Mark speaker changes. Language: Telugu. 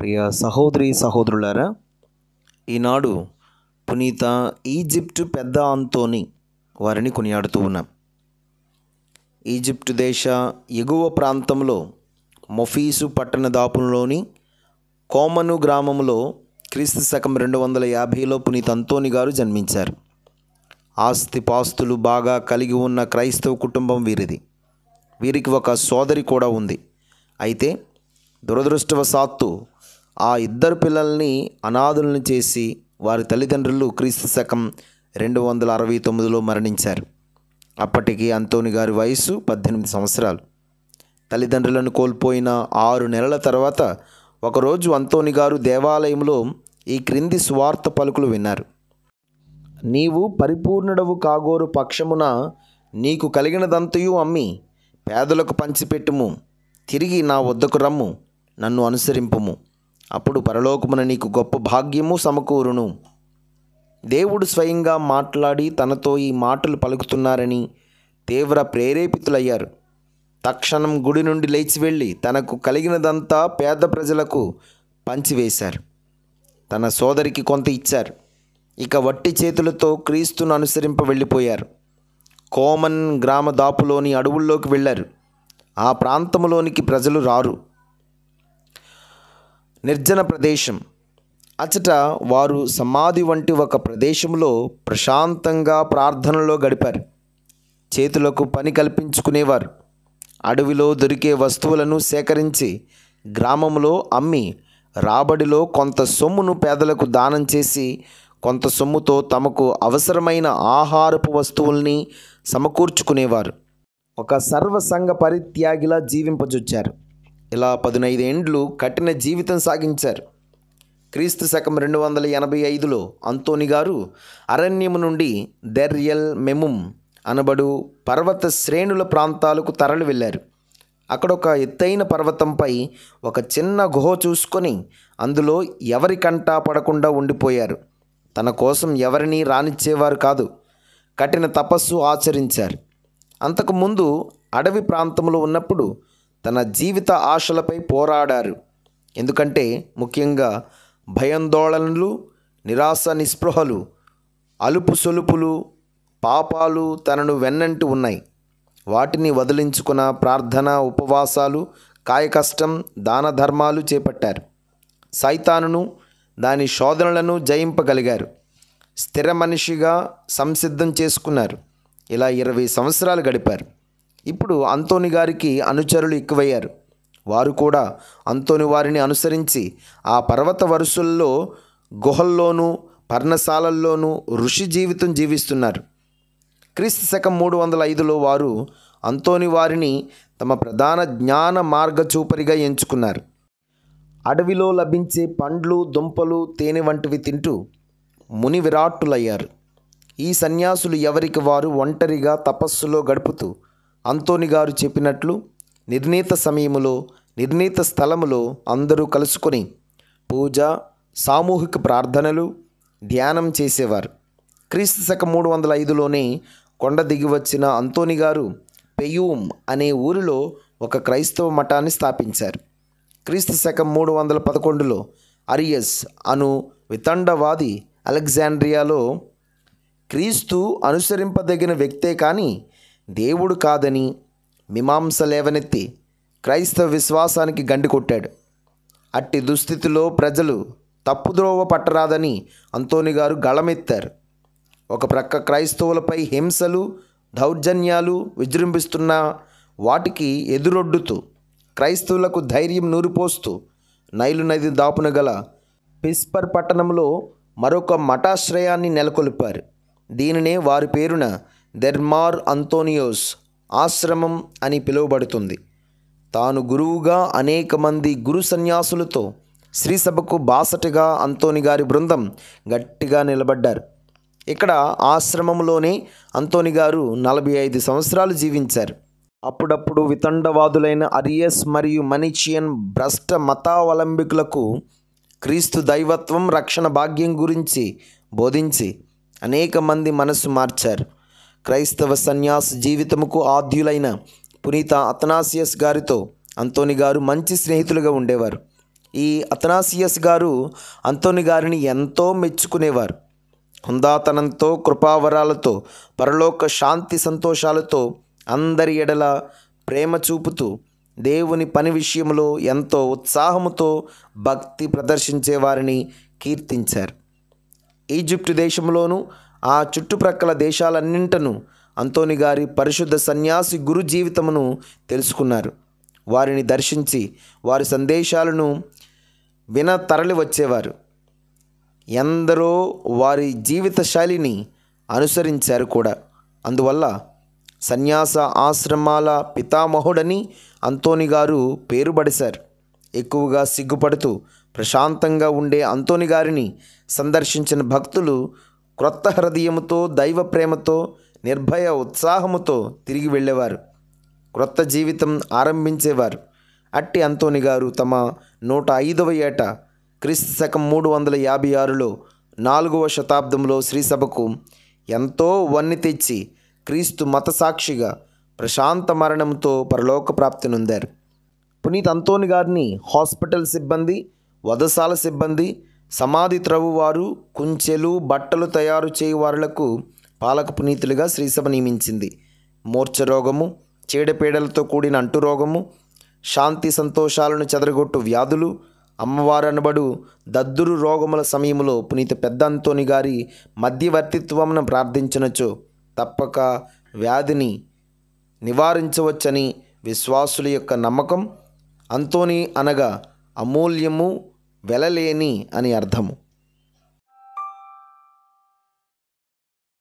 Speaker 1: ప్రియ సహోదరి సహోదరులారా ఈనాడు పునీత ఈజిప్టు పెద్ద అంతోని వారిని కొనియాడుతూ ఉన్నాం ఈజిప్టు దేశ ఎగువ ప్రాంతంలో మొఫీసు పట్టణ దాపులోని కోమను గ్రామంలో క్రీస్తు శకం రెండు వందల యాభైలో పునీత అంతోని గారు జన్మించారు ఆస్తిపాస్తులు బాగా కలిగి ఉన్న క్రైస్తవ కుటుంబం వీరిది వీరికి ఒక సోదరి కూడా ఉంది అయితే దురదృష్టవశాత్తు ఆ ఇద్దరు పిల్లల్ని అనాథులను చేసి వారి తల్లిదండ్రులు క్రీస్తు శకం రెండు వందల అరవై తొమ్మిదిలో మరణించారు అప్పటికి అంతోని గారి వయసు పద్దెనిమిది సంవత్సరాలు తల్లిదండ్రులను కోల్పోయిన ఆరు నెలల తర్వాత ఒకరోజు అంతోని గారు దేవాలయంలో ఈ క్రింది స్వార్థ పలుకులు విన్నారు నీవు పరిపూర్ణుడవు కాగోరు పక్షమున నీకు కలిగినదంతయు అమ్మి పేదలకు పంచిపెట్టుము తిరిగి నా వద్దకు రమ్ము నన్ను అనుసరింపుము అప్పుడు పరలోకమున నీకు గొప్ప భాగ్యము సమకూరును దేవుడు స్వయంగా మాట్లాడి తనతో ఈ మాటలు పలుకుతున్నారని తీవ్ర ప్రేరేపితులయ్యారు తక్షణం గుడి నుండి లేచి వెళ్ళి తనకు కలిగినదంతా పేద ప్రజలకు పంచివేశారు తన సోదరికి కొంత ఇచ్చారు ఇక వట్టి చేతులతో క్రీస్తును అనుసరింప వెళ్ళిపోయారు కోమన్ గ్రామ దాపులోని అడవుల్లోకి వెళ్ళారు ఆ ప్రాంతంలోనికి ప్రజలు రారు నిర్జన ప్రదేశం అచ్చట వారు సమాధి వంటి ఒక ప్రదేశంలో ప్రశాంతంగా ప్రార్థనలో గడిపారు చేతులకు పని కల్పించుకునేవారు అడవిలో దొరికే వస్తువులను సేకరించి గ్రామంలో అమ్మి రాబడిలో కొంత సొమ్మును పేదలకు దానం చేసి కొంత సొమ్ముతో తమకు అవసరమైన ఆహారపు వస్తువుల్ని సమకూర్చుకునేవారు ఒక సర్వసంగ పరిత్యాగిలా జీవింపజొచ్చారు ఇలా ఎండ్లు కఠిన జీవితం సాగించారు క్రీస్తు శకం రెండు వందల ఎనభై ఐదులో అంతోని గారు అరణ్యము నుండి దెర్యల్ మెముమ్ అనబడు పర్వత శ్రేణుల ప్రాంతాలకు తరలి వెళ్ళారు అక్కడ ఒక ఎత్తైన పర్వతంపై ఒక చిన్న గుహ చూసుకొని అందులో ఎవరి కంటా పడకుండా ఉండిపోయారు తన కోసం ఎవరిని రానిచ్చేవారు కాదు కఠిన తపస్సు ఆచరించారు అంతకుముందు అడవి ప్రాంతంలో ఉన్నప్పుడు తన జీవిత ఆశలపై పోరాడారు ఎందుకంటే ముఖ్యంగా భయాందోళనలు నిరాశ నిస్పృహలు అలుపు సొలుపులు పాపాలు తనను వెన్నంటి ఉన్నాయి వాటిని వదిలించుకున్న ప్రార్థన ఉపవాసాలు కాయకష్టం దాన ధర్మాలు చేపట్టారు సైతానును దాని శోధనలను జయింపగలిగారు స్థిర మనిషిగా సంసిద్ధం చేసుకున్నారు ఇలా ఇరవై సంవత్సరాలు గడిపారు ఇప్పుడు అంతోని గారికి అనుచరులు ఎక్కువయ్యారు వారు కూడా అంతోని వారిని అనుసరించి ఆ పర్వత వరుసల్లో గుహల్లోనూ పర్ణశాలల్లోనూ ఋషి జీవితం జీవిస్తున్నారు క్రీస్తు శకం మూడు వందల ఐదులో వారు అంతోని వారిని తమ ప్రధాన జ్ఞాన మార్గచూపరిగా ఎంచుకున్నారు అడవిలో లభించే పండ్లు దుంపలు తేనె వంటివి తింటూ ముని విరాట్టులయ్యారు ఈ సన్యాసులు ఎవరికి వారు ఒంటరిగా తపస్సులో గడుపుతూ అంతోని గారు చెప్పినట్లు నిర్ణీత సమయములో నిర్ణీత స్థలములో అందరూ కలుసుకొని పూజ సామూహిక ప్రార్థనలు ధ్యానం చేసేవారు క్రీస్తు శక మూడు వందల ఐదులోనే కొండ దిగి వచ్చిన అంతోని గారు పెయూమ్ అనే ఊరిలో ఒక క్రైస్తవ మఠాన్ని స్థాపించారు క్రీస్తు శకం మూడు వందల పదకొండులో అరియస్ అను వితండవాది అలెగ్జాండ్రియాలో క్రీస్తు అనుసరింపదగిన వ్యక్తే కానీ దేవుడు కాదని మీమాంస లేవనెత్తి క్రైస్తవ విశ్వాసానికి గండి కొట్టాడు అట్టి దుస్థితిలో ప్రజలు తప్పుద్రోవ పట్టరాదని అంతోని గారు గళమెత్తారు ఒక ప్రక్క క్రైస్తవులపై హింసలు దౌర్జన్యాలు విజృంభిస్తున్న వాటికి ఎదురొడ్డుతూ క్రైస్తవులకు ధైర్యం నూరిపోస్తూ నైలు నది దాపున గల పిస్పర్ పట్టణంలో మరొక మఠాశ్రయాన్ని నెలకొల్పారు దీనినే వారి పేరున దెర్మార్ అంతోనియోస్ ఆశ్రమం అని పిలువబడుతుంది తాను గురువుగా అనేక మంది గురు సన్యాసులతో శ్రీసభకు బాసటగా అంతోని గారి బృందం గట్టిగా నిలబడ్డారు ఇక్కడ ఆశ్రమంలోనే అంతోని గారు నలభై ఐదు సంవత్సరాలు జీవించారు అప్పుడప్పుడు వితండవాదులైన అరియస్ మరియు మనిషియన్ భ్రష్ట మతావలంబికులకు క్రీస్తు దైవత్వం రక్షణ భాగ్యం గురించి బోధించి అనేక మంది మనసు మార్చారు క్రైస్తవ సన్యాస్ జీవితముకు ఆద్యులైన పునీత అతనాసియస్ గారితో అంతోని గారు మంచి స్నేహితులుగా ఉండేవారు ఈ అతనాసియస్ గారు అంతోని గారిని ఎంతో మెచ్చుకునేవారు హుందాతనంతో కృపావరాలతో పరలోక శాంతి సంతోషాలతో అందరి ఎడల ప్రేమ చూపుతూ దేవుని పని విషయంలో ఎంతో ఉత్సాహముతో భక్తి ప్రదర్శించేవారిని కీర్తించారు ఈజిప్టు దేశంలోనూ ఆ చుట్టుప్రక్కల దేశాలన్నింటను అంతోని గారి పరిశుద్ధ సన్యాసి గురు జీవితమును తెలుసుకున్నారు వారిని దర్శించి వారి సందేశాలను విన తరలి వచ్చేవారు ఎందరో వారి జీవిత శైలిని అనుసరించారు కూడా అందువల్ల సన్యాస ఆశ్రమాల పితామహుడని అంతోని గారు పేరుబడిశారు ఎక్కువగా సిగ్గుపడుతూ ప్రశాంతంగా ఉండే అంతోని గారిని సందర్శించిన భక్తులు క్రొత్త హృదయముతో దైవ ప్రేమతో నిర్భయ ఉత్సాహముతో తిరిగి వెళ్ళేవారు క్రొత్త జీవితం ఆరంభించేవారు అట్టి అంతోని గారు తమ నూట ఐదవ ఏట క్రీస్తు శకం మూడు వందల యాభై ఆరులో నాలుగవ శతాబ్దంలో శ్రీసభకు ఎంతో వన్ని తెచ్చి క్రీస్తు మత సాక్షిగా ప్రశాంత మరణంతో పరలోక ప్రాప్తినొందారు పునీత్ అంతోని గారిని హాస్పిటల్ సిబ్బంది వధశాల సిబ్బంది సమాధి త్రవ్వువారు కుంచెలు బట్టలు తయారు చేయువారులకు పాలక పునీతులుగా శ్రీసభ నియమించింది మూర్చ రోగము చీడపీడలతో కూడిన అంటురోగము శాంతి సంతోషాలను చెదరగొట్టు వ్యాధులు అమ్మవారు అనబడు దద్దురు రోగముల సమయంలో పునీత పెద్ద అంతోని గారి మధ్యవర్తిత్వమును ప్రార్థించినచో తప్పక వ్యాధిని నివారించవచ్చని విశ్వాసుల యొక్క నమ్మకం అంతోని అనగా అమూల్యము వెలలేని అని అర్థము